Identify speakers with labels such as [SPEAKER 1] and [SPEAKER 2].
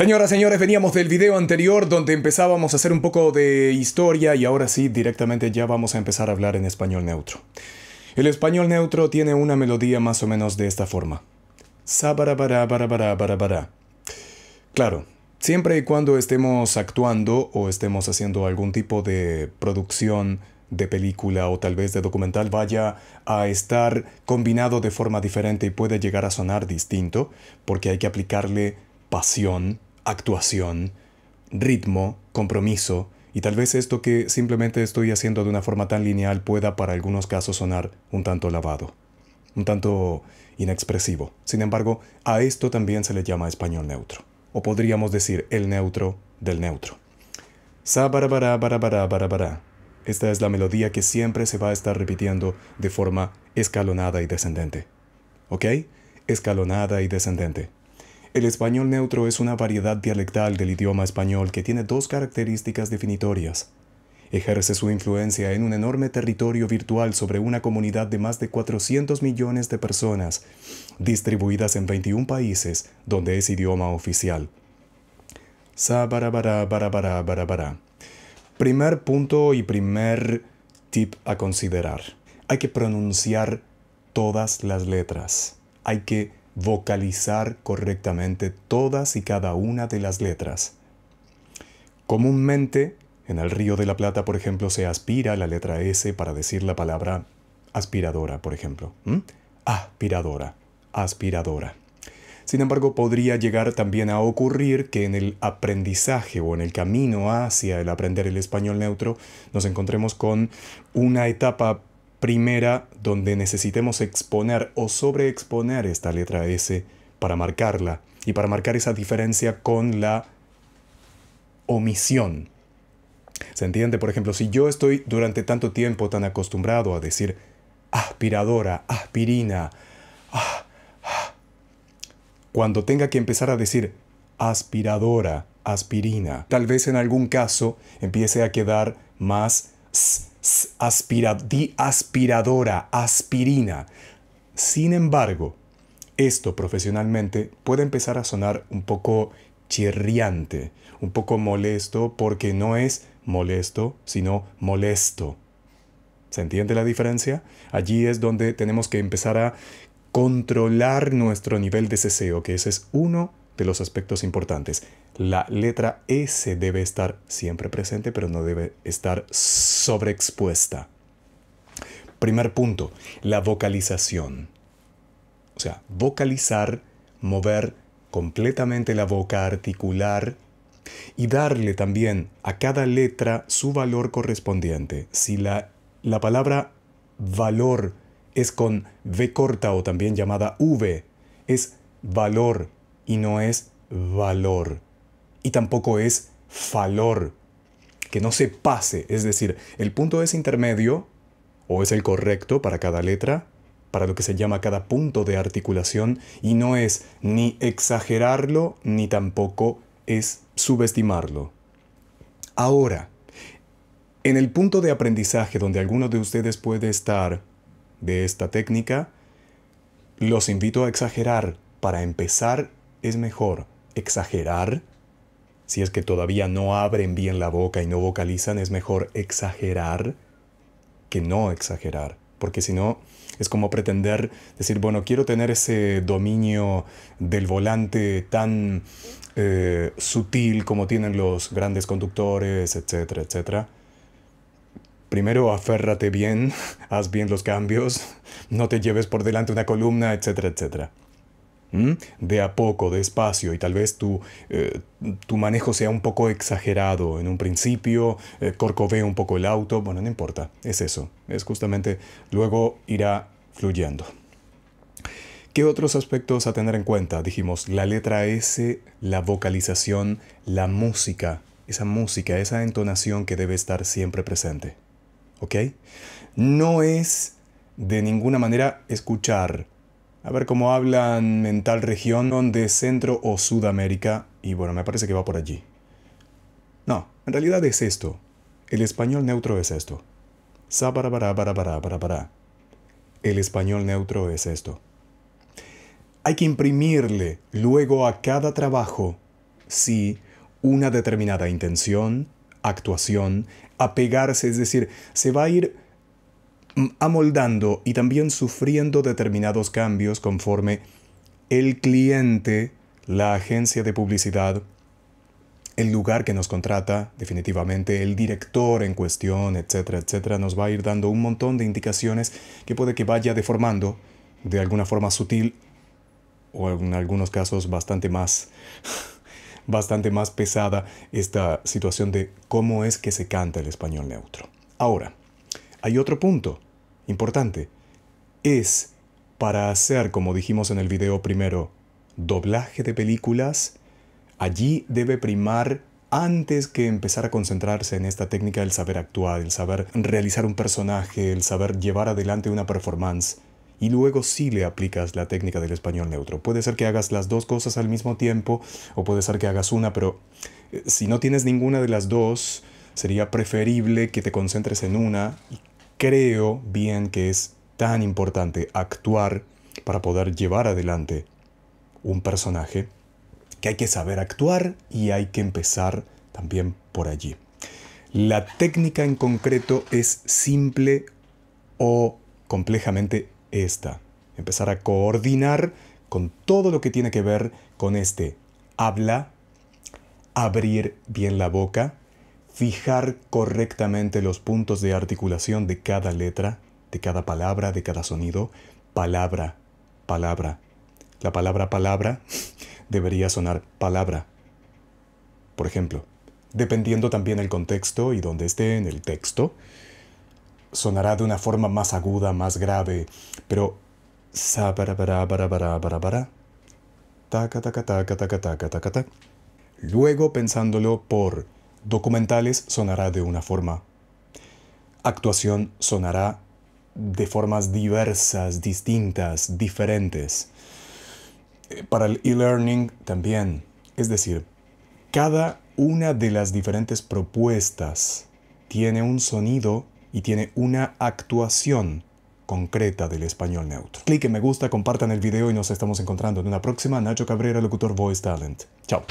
[SPEAKER 1] Señoras, señores, veníamos del video anterior donde empezábamos a hacer un poco de historia y ahora sí, directamente ya vamos a empezar a hablar en español neutro. El español neutro tiene una melodía más o menos de esta forma. sa-bara-bara-bara-bara-bara-bara. Claro, siempre y cuando estemos actuando o estemos haciendo algún tipo de producción de película o tal vez de documental vaya a estar combinado de forma diferente y puede llegar a sonar distinto, porque hay que aplicarle pasión actuación, ritmo, compromiso, y tal vez esto que simplemente estoy haciendo de una forma tan lineal pueda para algunos casos sonar un tanto lavado, un tanto inexpresivo. Sin embargo, a esto también se le llama español neutro, o podríamos decir el neutro del neutro. Sa Esta es la melodía que siempre se va a estar repitiendo de forma escalonada y descendente. ¿Ok? Escalonada y descendente. El español neutro es una variedad dialectal del idioma español que tiene dos características definitorias. Ejerce su influencia en un enorme territorio virtual sobre una comunidad de más de 400 millones de personas, distribuidas en 21 países donde es idioma oficial. Primer punto y primer tip a considerar. Hay que pronunciar todas las letras. Hay que vocalizar correctamente todas y cada una de las letras. Comúnmente, en el Río de la Plata, por ejemplo, se aspira la letra S para decir la palabra aspiradora, por ejemplo. Aspiradora, aspiradora. Sin embargo, podría llegar también a ocurrir que en el aprendizaje o en el camino hacia el aprender el español neutro nos encontremos con una etapa primera donde necesitemos exponer o sobreexponer esta letra S para marcarla y para marcar esa diferencia con la omisión. ¿Se entiende? Por ejemplo, si yo estoy durante tanto tiempo tan acostumbrado a decir ah, aspiradora, aspirina, ah, ah", cuando tenga que empezar a decir aspiradora, aspirina, tal vez en algún caso empiece a quedar más aspiradora, aspirina. Sin embargo, esto profesionalmente puede empezar a sonar un poco chirriante, un poco molesto, porque no es molesto, sino molesto. ¿Se entiende la diferencia? Allí es donde tenemos que empezar a controlar nuestro nivel de ceseo, que ese es uno los aspectos importantes. La letra S debe estar siempre presente, pero no debe estar sobreexpuesta. Primer punto, la vocalización. O sea, vocalizar, mover completamente la boca, articular y darle también a cada letra su valor correspondiente. Si la, la palabra valor es con V corta o también llamada V, es valor y no es valor y tampoco es valor Que no se pase, es decir, el punto es intermedio o es el correcto para cada letra, para lo que se llama cada punto de articulación y no es ni exagerarlo ni tampoco es subestimarlo. Ahora, en el punto de aprendizaje donde alguno de ustedes puede estar de esta técnica, los invito a exagerar para empezar es mejor exagerar, si es que todavía no abren bien la boca y no vocalizan, es mejor exagerar que no exagerar, porque si no es como pretender decir, bueno, quiero tener ese dominio del volante tan eh, sutil como tienen los grandes conductores, etcétera, etcétera. Primero aférrate bien, haz bien los cambios, no te lleves por delante una columna, etcétera, etcétera de a poco, de espacio y tal vez tu, eh, manejo sea un poco exagerado en un principio, eh, corcovea un poco el auto, bueno, no importa, es eso, es justamente luego irá fluyendo. ¿Qué otros aspectos a tener en cuenta? Dijimos la letra S, la vocalización, la música, esa música, esa entonación que debe estar siempre presente. ¿Ok? No es de ninguna manera escuchar a ver cómo hablan en tal región de Centro o Sudamérica. Y bueno, me parece que va por allí. No, en realidad es esto. El español neutro es esto. Sa para para para para para para. El español neutro es esto. Hay que imprimirle luego a cada trabajo, si una determinada intención, actuación, apegarse, es decir, se va a ir Mm, amoldando y también sufriendo determinados cambios conforme el cliente, la agencia de publicidad, el lugar que nos contrata, definitivamente el director en cuestión, etcétera, etcétera, nos va a ir dando un montón de indicaciones que puede que vaya deformando de alguna forma sutil o en algunos casos bastante más bastante más pesada esta situación de cómo es que se canta el español neutro. Ahora, hay otro punto importante, es para hacer, como dijimos en el video primero, doblaje de películas, allí debe primar antes que empezar a concentrarse en esta técnica el saber actuar, el saber realizar un personaje, el saber llevar adelante una performance. Y luego sí le aplicas la técnica del español neutro. Puede ser que hagas las dos cosas al mismo tiempo o puede ser que hagas una, pero eh, si no tienes ninguna de las dos, sería preferible que te concentres en una y creo bien que es tan importante actuar para poder llevar adelante un personaje que hay que saber actuar y hay que empezar también por allí. La técnica en concreto es simple o complejamente esta. Empezar a coordinar con todo lo que tiene que ver con este habla, abrir bien la boca, fijar correctamente los puntos de articulación de cada letra, de cada palabra, de cada sonido, palabra, palabra. La palabra palabra debería sonar palabra. Por ejemplo, dependiendo también el contexto y donde esté en el texto, sonará de una forma más aguda, más grave, pero Luego pensándolo por Documentales sonará de una forma. Actuación sonará de formas diversas, distintas, diferentes. Eh, para el e-learning también. Es decir, cada una de las diferentes propuestas tiene un sonido y tiene una actuación concreta del español neutro. Clique me gusta, compartan el video y nos estamos encontrando en una próxima Nacho Cabrera, locutor Voice Talent. Chao.